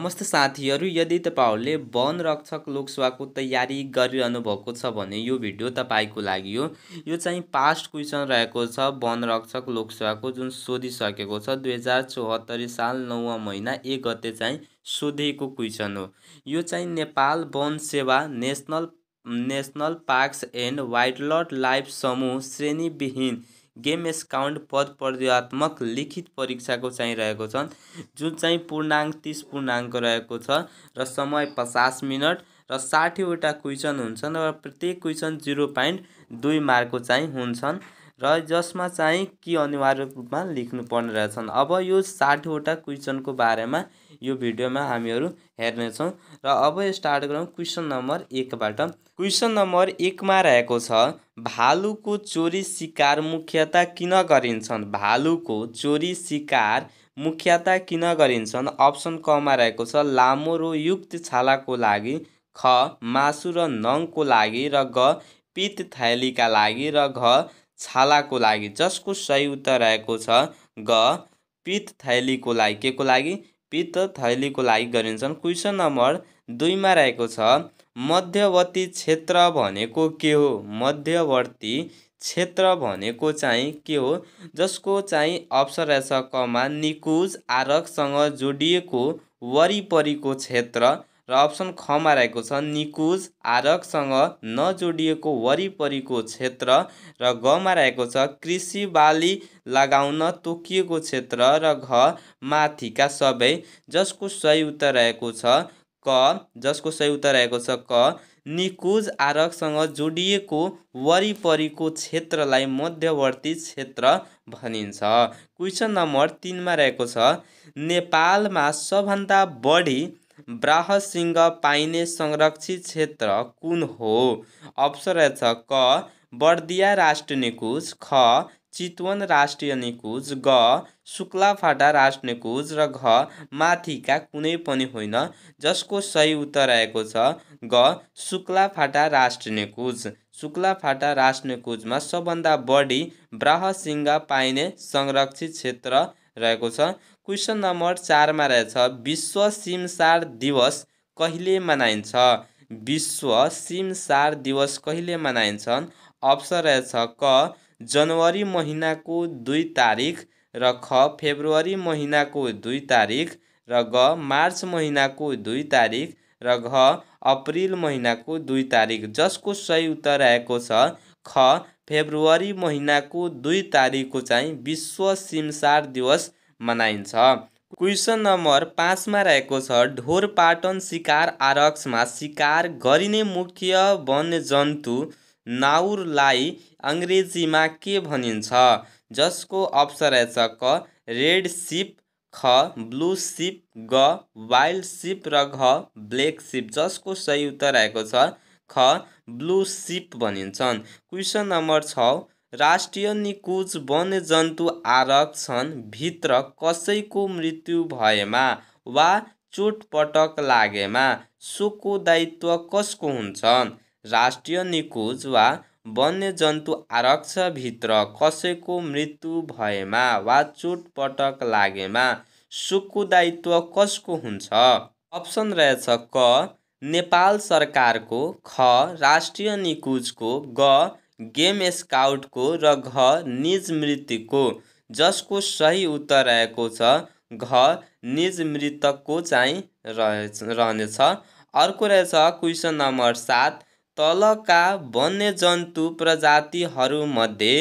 नमस्ते साथीहरू यदि तपाईँहरूले वन रक्षक लोकसेवाको तयारी गरिरहनु भएको छ भने यो भिडियो तपाईँको लागि हो यो चाहिँ पास्ट क्वेसन रहेको छ वन रक्षक लोकसेवाको जुन सोधिसकेको छ दुई हजार चौहत्तरी साल नौवा महिना एक गते चाहिँ सोधिएको क्वेसन हो यो चाहिँ नेपाल वन सेवा national national parks and wild life समूह श्रेणीविहीन गेम काउन्ट पद प्रयोगत्मक लिखित परीक्षाको चाहिँ रहेको छन् जुन चाहिँ पूर्णाङ्क तिस पूर्णाङ्क रहेको छ र समय पचास मिनट र साठीवटा क्वेसन हुन्छन् र प्रत्येक क्वेसन जिरो पोइन्ट दुई मार्कको चाहिँ हुन्छन् र जसमा चाहिँ के अनिवार्य रूपमा लेख्नु लेख्नुपर्ने रहेछन् अब यो साठीवटा क्वेसनको बारेमा यो भिडियोमा हामीहरू हेर्नेछौँ र अब स्टार्ट गरौँ क्वेसन नम्बर एकबाट क्वेसन नम्बर एकमा रहेको छ भालुको चोरी सिकार मुख्यता किन गरिन्छन् भालुको चोरी सिकार मुख्यता किन गरिन्छन् अप्सन कमा रहेको छ लामो र युक्त छालाको लागि ख मासु र नङको लागि र घ पित थैलीका लागि र घ छालाको लागि जसको सही उत्तर रहेको छ ग पित थैलीको लागि के को लागि पित्त थैलीको लागि गरिन्छन् क्वेसन नम्बर दुईमा रहेको छ मध्यवर्ती क्षेत्र भनेको के हो मध्यवर्ती क्षेत्र भनेको चाहिँ के हो जसको चाहिँ कमा निकुज आरकसँग जोडिएको वरिपरिको क्षेत्र र अप्सन खमा रहेको छ निकुज आरकसँग नजोडिएको वरिपरिको क्षेत्र र गमा रहेको छ कृषि बाली लगाउन तोकिएको क्षेत्र र घ माथिका सबै जसको सही उत्तर रहेको छ क जसको सही उत्तर रहेको छ क निकुज आरकसँग जोडिएको वरिपरिको क्षेत्रलाई मध्यवर्ती क्षेत्र भनिन्छ क्वेसन नम्बर तिनमा रहेको छ नेपालमा सबभन्दा बढी ब्राहसिंह पाइने संरक्षित क्षेत्र कुन हो अप्सन रहेछ क बर्दिया राष्ट्र निकुज ख चितवन राष्ट्रिय निकुञ्ज ग शुक्लाफाटा राष्ट्रिय निकुञ्ज र घ माथिका कुनै पनि होइन जसको सही उत्तर आएको छ ग शुक्लाफाटा राष्ट्रिय निकुञ्ज शुक्लाफाटा राष्ट्रिय निकुञ्जमा सबभन्दा बढी ब्राहसिङ्गा पाइने संरक्षित क्षेत्र रहेको छ क्वेसन नम्बर चारमा रहेछ विश्व सिमसार दिवस कहिले मनाइन्छ विश्व सिमसार दिवस कहिले मनाइन्छन् अप्सन रहेछ क जनवरी महिनाको दुई तारिक र ख फेब्रुअरी महिनाको दुई तारिक र ग मार्च महिनाको दुई तारिक र घ अप्रिल महिनाको दुई तारिक जसको सही उत्तर आएको छ ख फेब्रुअरी महिनाको दुई तारिकको चाहिँ विश्व सिमसार दिवस मनाइन्छ क्वेसन नम्बर पाँचमा रहेको छ ढोरपाटन सिकार आरक्षमा शिकार गरिने मुख्य वन्यजन्तु नाउरलाई अङ्ग्रेजीमा के भनिन्छ जसको रहेछ क रेड सिप ख ब्लू सिप ग वाइल्ड सिप र घ ब्ल्याक सिप जसको सही उत्तर आएको छ ख ब्लू सिप भनिन्छन् क्वेसन नम्बर छ राष्ट्रिय निकुज वन्यजन्तु भित्र कसैको मृत्यु भएमा वा चोटपटक लागेमा सोको दायित्व कसको हुन्छन् राष्ट्रिय निकुञ्ज वा वन्यजन्तु आरक्षभित्र कसैको मृत्यु भएमा वा चोटपटक लागेमा सुकु दायित्व कसको हुन्छ अप्सन रहेछ क नेपाल सरकारको ख राष्ट्रिय निकुजको ग गेम स्काउटको र घ निज मृत्युको जसको सही उत्तर रहेको छ घ निज मृतकको चाहिँ रहेछ रहनेछ अर्को रहेछ क्वेसन नम्बर सात तलका वन्यजन्तु प्रजातिहरूमध्ये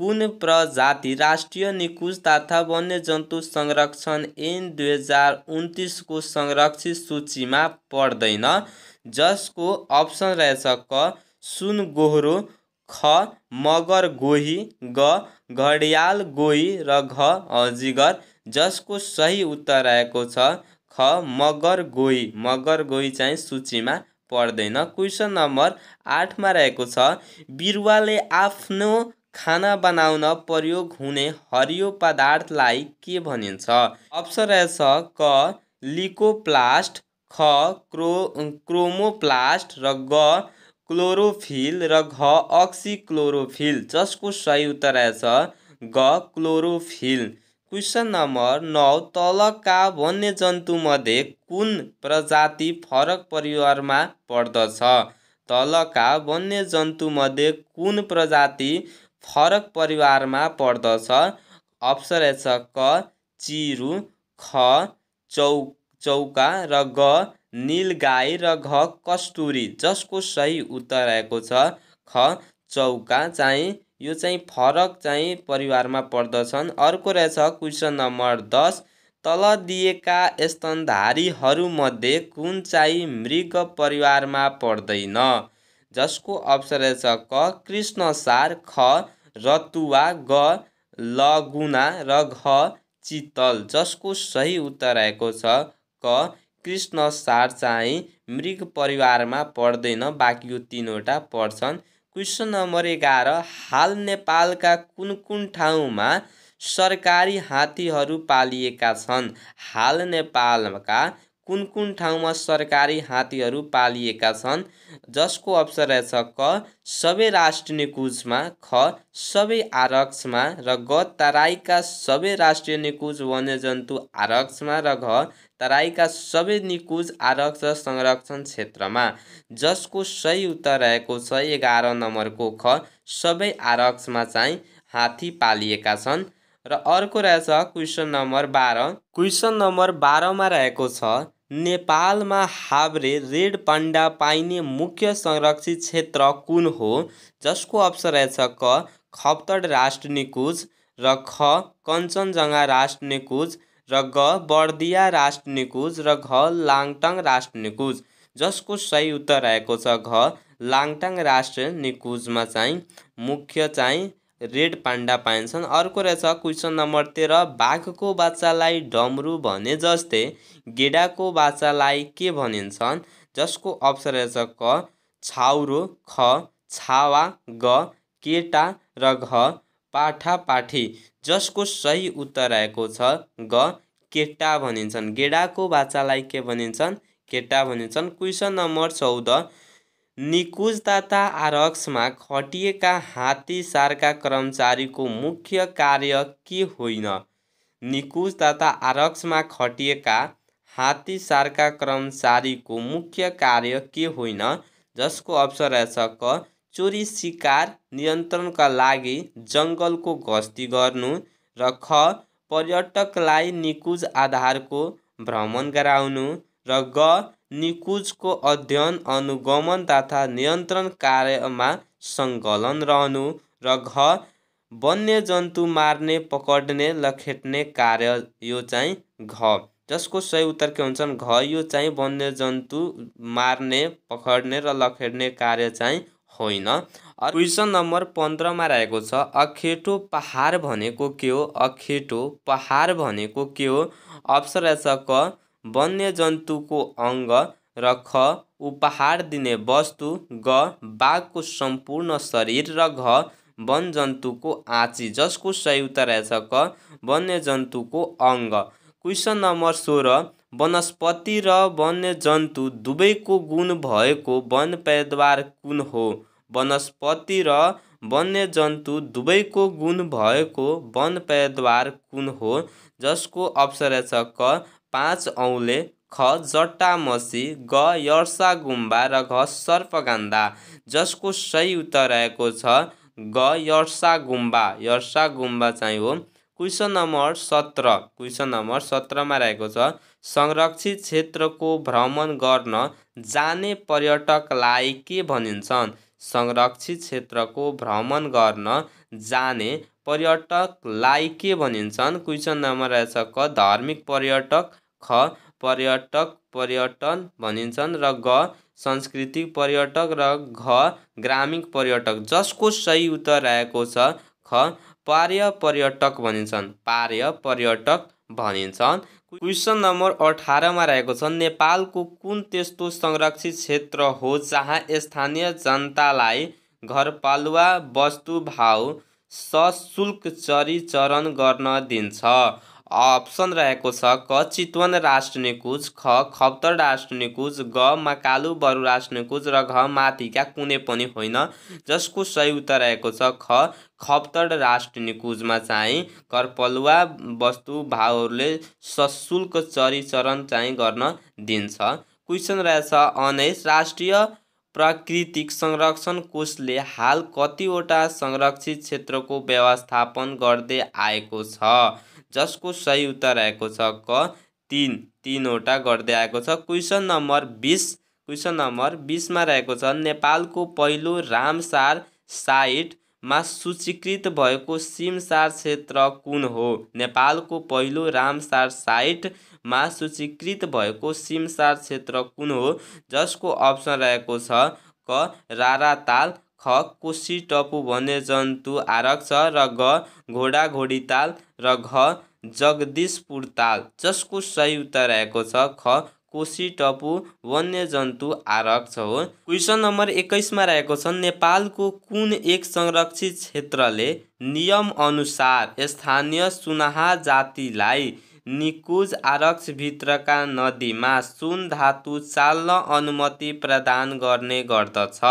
कुन प्रजाति राष्ट्रिय निकुञ्ज तथा वन्यजन्तु संरक्षण ऐन दुई हजार उन्तिसको संरक्षित सूचीमा पर्दैन जसको अप्सन रहेछ क सुन गोहरो ख मगर गोही ग घडियाल गोही र घ अजिगर जसको सही उत्तर रहेको छ ख मगर गोही मगर गोही चाहिँ सूचीमा पर्दैन क्वेसन नम्बर आठमा रहेको छ बिरुवाले आफ्नो खाना बनाउन प्रयोग हुने हरियो पदार्थलाई के भनिन्छ अप्सन रहेछ क लिकोप्लास्ट ख क्रो क्रोमोप्लास्ट र ग क्लोरोफिल र घ अक्सिक्लोरोफिल जसको सही उत्तर रहेछ ग क्लोरोफिल क्वेसन नम्बर नौ तलका वन्यजन्तुमध्ये कुन प्रजाति फरक परिवारमा पर्दछ तलका वन्यजन्तुमध्ये कुन प्रजाति फरक परिवारमा पर्दछ अप्सन छ क चिरु ख चौ चौका र ग निलगाई र घ कस्तुरी जसको सही उत्तर आएको छ ख चौका चाहिँ यो चाहिँ फरक चाहिँ परिवारमा पर्दछन् अर्को रहेछ क्वेसन नम्बर दस तल दिएका स्तनधारीहरूमध्ये कुन चाहिँ मृग परिवारमा पर्दैन जसको अप्सन रहेछ क कृष्णसार ख रतुवा ग लगुना र घ चितल जसको सही उत्तर रहेको छ क कृष्णसार चाहिँ मृग परिवारमा पर्दैन बाँकी यो तिनवटा पर्छन् क्वेसन नम्बर एघार हाल नेपालका कुन कुन ठाउँमा सरकारी हात्तीहरू पालिएका छन् हाल नेपालका कुन कुन ठाउँमा सरकारी हात्तीहरू पालिएका छन् जसको अप्सन रहेछ क सबै राष्ट्रिय निकुजमा ख सबै आरक्षमा र ग तराईका सबै राष्ट्रिय निकुज वन्यजन्तु आरक्षमा र घ तराईका सबै निकुज आरक्ष संरक्षण क्षेत्रमा जसको सही उत्तर रहेको छ एघार नम्बरको ख सबै आरक्षमा चाहिँ हात्ती पालिएका छन् र अर्को रहेछ क्वेसन नम्बर बाह्र क्वेसन नम्बर बाह्रमा रहेको छ नेपालमा हाब्रे रेड पाण्डा पाइने मुख्य संरक्षित क्षेत्र कुन हो जसको अप्सन रहेछ क खप्तड राष्ट्र निकुज र ख कञ्चनजङ्घा राष्ट्र निकुज र ग बर्दिया राष्ट्र निकुञ्ज र घ लाङटाङ राष्ट्र निकुञ्ज जसको सही उत्तर आएको छ घ लाङटाङ राष्ट्र निकुजमा चाहिँ मुख्य चाहिँ रेड पाण्डा पाइन्छन् अर्को रहेछ क्वेसन नम्बर तेह्र बाघको बाच्चालाई डमरु भने जस्तै गेडाको बाच्चालाई के भनिन्छन् जसको अप्सन रहेछ क छाउरो ख छावा ग केटा र घ पाठा पाठी जसको सही उत्तर आएको छ ग केटा भनिन्छन् गेडाको बाचालाई के भनिन्छन् केटा भनिन्छन् क्वेसन नम्बर चौध निकुज आरक्षमा खटिएका हात्ती सारका कर्मचारीको मुख्य कार्य के होइन निकुज आरक्षमा खटिएका हात्ती सारका कर्मचारीको मुख्य कार्य के होइन जसको अप्सन रहेछ क चोरी सिकार नियन्त्रणका लागि जङ्गलको गस्ती गर्नु र ख पर्यटकलाई निकुज आधारको भ्रमण गराउनु र ग निकुजको अध्ययन अनुगमन तथा नियन्त्रण कार्यमा सङ्कलन रहनु र घ वन्यजन्तु मार्ने पकड्ने लखेट्ने कार्य यो चाहिँ घ जसको सही उत्तर के हुन्छन् घ यो चाहिँ वन्यजन्तु मार्ने पकड्ने र लखेट्ने कार्य चाहिँ होइन क्वेसन नम्बर पन्ध्रमा रहेको छ अखेटो पहाड भनेको के हो अखेटो पहाड भनेको के हो अप्सन रहेछ क वन्यजन्तुको अङ्ग र ख उपहार दिने वस्तु ग बाघको सम्पूर्ण शरीर र घ वनजन्तुको आँची जसको सही उत्तर रहेछ क वन्यजन्तुको अङ्ग क्वेसन नम्बर सोह्र वनस्पति र वन्यजन्तु दुवैको गुण भएको वन पैदावार कुन हो वनस्पति र वन्यजन्तु दुवैको गुण भएको वन पैदावार कुन हो जसको अप्सरा छ क पाँच औले ख जट्टा मसी ग यर्सा गुम्बा र घ सर्पगान्दा जसको सही उत्तर रहेको छ ग यर्सा गुम्बा यर्सा गुम्बा चाहिँ हो क्वेसन नम्बर सत्र क्वेसन नम्बर सत्रमा रहेको छ संरक्षित क्षेत्रको भ्रमण गर्न जाने पर्यटकलाई के भनिन्छन् संरक्षित क्षेत्रको भ्रमण गर्न जाने पर्यटकलाई के भनिन्छन् क्वेसन नम्बर रहेछ क धार्मिक पर्यटक ख पर्यटक पर्यटन भनिन्छन् र ग सांस्कृतिक पर्यटक र घ ग्रामीण पर्यटक जसको सही उत्तर रहेको छ ख पार्य पर्यटक भनिन्छन् पार्य पर्यटक भनिन्छन् क्वेसन नम्बर अठारमा रहेको छ नेपालको कुन त्यस्तो संरक्षित क्षेत्र हो जहाँ स्थानीय जनतालाई घरपालुवा वस्तु भाउ सशुल्क चरीचरण गर्न दिन्छ अप्सन रहेको छ क चितवन राष्ट्र निकुञ्ज ख खप्तर राष्ट्र निकुञ्ज ग मकालु बरु राष्ट्र निकुञ्ज र घ माथिका कुनै पनि होइन जसको सही उत्तर रहेको छ ख खप्तड राष्ट्र निकुञ्जमा चाहिँ करपलुवा वस्तु भावहरूले सशुल्क चरिचरण चाहिँ गर्न दिन्छ क्वेसन रहेछ अनेस राष्ट्रिय प्राकृतिक संरक्षण कोषले हाल कतिवटा संरक्षित क्षेत्रको व्यवस्थापन गर्दै आएको छ जसको सही उत्तर आएको छ क तिन तिनवटा गर्दै आएको छ क्वेसन नम्बर बिस क्वेसन नम्बर बिसमा रहेको छ नेपालको पहिलो रामसार साइटमा सूचीकृत भएको सिमसार क्षेत्र कुन हो नेपालको पहिलो रामसार साइटमा सूचीकृत भएको सिमसार क्षेत्र कुन हो जसको अप्सन रहेको छ क राराताल ख कोशी टपु वन्यजन्तु आरक्ष र घ घोडी ताल र घ जगदीशपुर ताल जसको सही उत्तर रहेको छ ख कोशी टपु वन्यजन्तु आरक्ष हो क्वेसन नम्बर एक्काइसमा रहेको छ नेपालको कुन एक संरक्षित क्षेत्रले नियम अनुसार स्थानीय सुनाहा जातिलाई निकुज आरक्षभित्रका नदीमा सुन धातु चाल्न अनुमति प्रदान गर्ने गर्दछ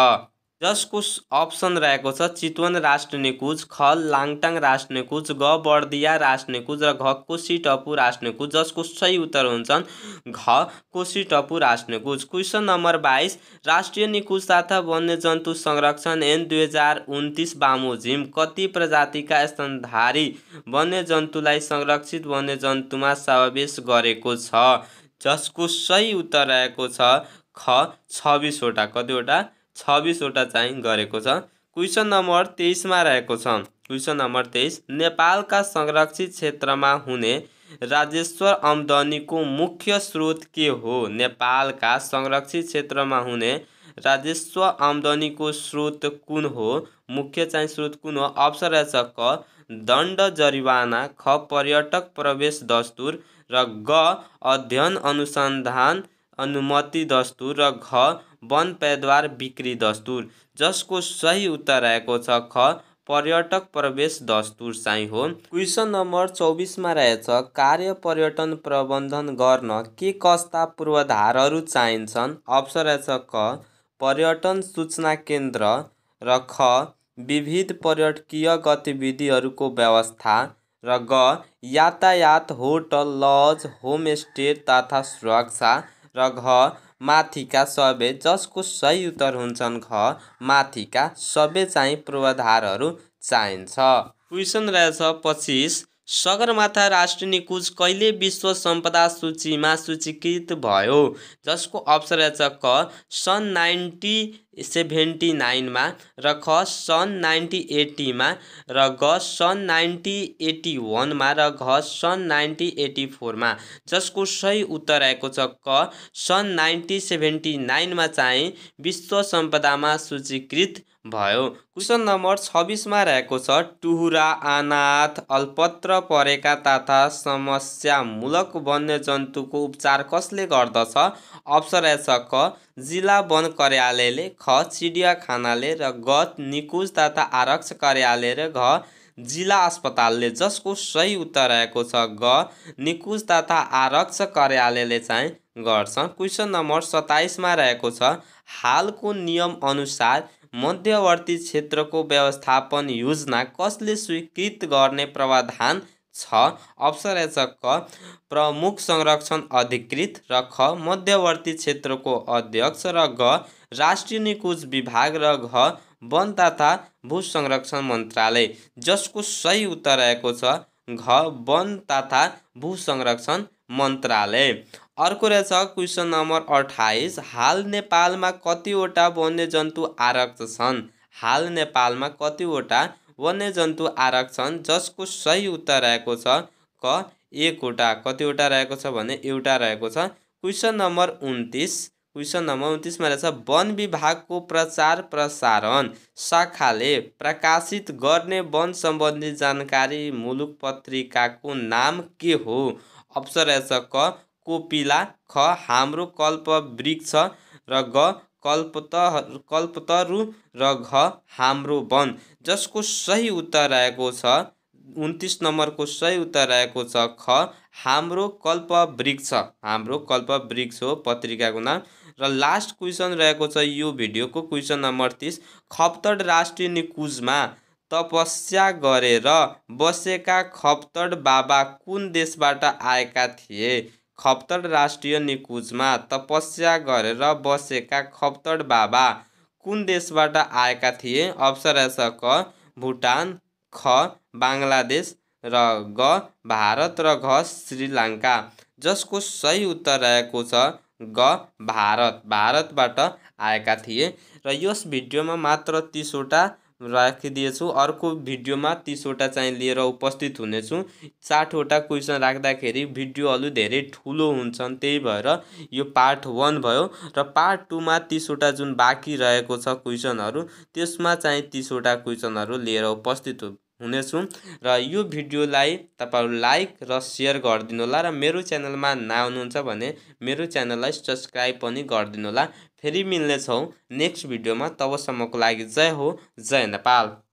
जसको अप्सन रहेको छ चितवन राष्ट्रिय निकुञ्ज खल लाङटाङ राष्ट्रिय निकुञ्ज ग बर्दिया राष्ट्रिय निकुञ्ज र कोसी टपु राष्ट्रिय निकुञ्ज जसको सही उत्तर हुन्छन् घ कोसी टपु राष्ट्रिय निकुञ्ज क्वेसन नम्बर बाइस राष्ट्रिय निकुञ्ज तथा वन्यजन्तु संरक्षण एन दुई हजार उन्तिस बामोजिम कति प्रजातिका स्तनधारी वन्यजन्तुलाई संरक्षित वन्यजन्तुमा समावेश गरेको छ जसको सही उत्तर रहेको छ ख छब्बिसवटा कतिवटा छब्बिसवटा चाहिँ गरेको छ क्वेसन नम्बर तेइसमा रहेको छ क्वेसन नम्बर तेइस नेपालका संरक्षित क्षेत्रमा हुने राजेश्वर आम्दनीको मुख्य स्रोत के हो नेपालका संरक्षित क्षेत्रमा हुने राजस्व आम्दानीको स्रोत कुन हो मुख्य चाहिँ स्रोत कुन हो अप्सन रहेछ क दण्ड जरिवाना ख पर्यटक प्रवेश दस्तुर र ग अध्ययन अनुसन्धान अनुमति दस्तुर र घ वन पैदवार बिक्री दस्तुर जसको सही उत्तर रहेको छ ख पर्यटक प्रवेश दस्तुर चाहिँ हो क्वेसन नम्बर चौबिसमा रहेछ कार्य पर्यटन प्रबन्धन गर्न के कस्ता पूर्वाधारहरू चाहिन्छन् अप्सन रहेछ क पर्यटन सूचना केन्द्र र ख विविध पर्यटकीय गतिविधिहरूको व्यवस्था र ग यातायात होटल लज होमस्टे तथा सुरक्षा र घ माथिका सबै जसको सही उत्तर हुन्छन् ख माथिका सबै चाहिँ पूर्वाधारहरू चाहिन्छ क्वेसन रहेछ पच्चिस सगरमाथा राष्ट्रिय निकुञ्ज कहिले विश्व सम्पदा सूचीमा सूचीकृत भयो जसको अप्सन रहेछ क सन् नाइन्टी सेभेन्टी नाइनमा र ख सन् नाइन्टी एट्टीमा र ग सन् नाइन्टी एट्टी वानमा र घ सन् नाइन्टी एट्टी फोरमा जसको सही उत्तर आएको छ क सन् नाइन्टी सेभेन्टी नाइनमा चाहिँ विश्व सम्पदामा सूचीकृत भयो क्वेसन नम्बर छब्बिसमा रहेको छ टुहुरा आनाथ अल्पत्र परेका तथा समस्यामूलक वन्यजन्तुको उपचार कसले गर्दछ अप्सर रहेछ क जिल्ला वन कार्यालयले ख चिडिया खानाले र ग निकुज तथा आरक्ष कार्यालय र घ जिल्ला अस्पतालले जसको सही उत्तर रहेको छ ग निकुज तथा आरक्ष कार्यालयले चाहिँ गर्छ क्वेसन नम्बर सत्ताइसमा रहेको छ हालको नियम अनुसार मध्यवर्ती क्षेत्रको व्यवस्थापन योजना कसले स्वीकृत गर्ने प्रावधान छ अप्सर एच क प्रमुख संरक्षण अधिकृत र ख मध्यवर्ती क्षेत्रको अध्यक्ष र घ राष्ट्रिय निकुञ्ज विभाग र घ वन तथा भू संरक्षण मन्त्रालय जसको सही उत्तर रहेको छ घ वन तथा भू संरक्षण मन्त्रालय अर्को रहेछ क्वेसन नम्बर अठाइस हाल नेपालमा कतिवटा वन्यजन्तु आरक्त छन् हाल नेपालमा कतिवटा वन्यजन्तु आरक्षण जसको सही उत्तर रहेको छ क एकवटा कतिवटा रहेको छ भने एउटा रहेको छ क्वेसन नम्बर उन्तिस क्वेसन नम्बर उन्तिसमा रहेछ वन विभागको प्रचार प्रसारण शाखाले प्रकाशित गर्ने वन सम्बन्धी जानकारी मुलुक पत्रिकाको नाम के हो अप्सन रहेछ क कोपिला ख हाम्रो कल्प वृक्ष र ग कल्पत कल्पतरु र घ हाम्रो वन जसको सही उत्तर आएको छ उन्तिस नम्बरको सही उत्तर आएको छ ख हाम्रो कल्प वृक्ष हाम्रो कल्प वृक्ष हो पत्रिकाको नाम र लास्ट क्वेसन रहेको छ यो भिडियोको क्वेसन नम्बर तिस खप्तड राष्ट्रिय निकुजमा तपस्या गरेर बसेका खप्तड बाबा कुन देशबाट आएका थिए खप्तड राष्ट्रिय निकुञ्जमा तपस्या गरेर बसेका खप्तड बाबा कुन देशबाट आएका थिए अप्सरा छ क भुटान ख बङ्गलादेश र ग भारत र घ श्रीलङ्का जसको सही उत्तर रहेको छ ग भारत भारतबाट आएका थिए र यस भिडियोमा मात्र तिसवटा राखिदिएछु अर्को भिडियोमा तिसवटा चाहिँ लिएर उपस्थित हुनेछु साठवटा क्वेसन राख्दाखेरि भिडियोहरू धेरै ठुलो हुन्छन् त्यही भएर यो पार्ट वान भयो र पार्ट टूमा तिसवटा जुन बाँकी रहेको छ क्वेसनहरू त्यसमा चाहिँ तिसवटा क्वेसनहरू लिएर उपस्थित हुनेछु र यो भिडियोलाई तपाईँहरू लाइक र सेयर गरिदिनुहोला र मेरो च्यानलमा नआउनुहुन्छ भने मेरो च्यानललाई सब्सक्राइब पनि होला फेरि मिल्नेछौँ नेक्स्ट भिडियोमा तबसम्मको लागि जय हो जय नेपाल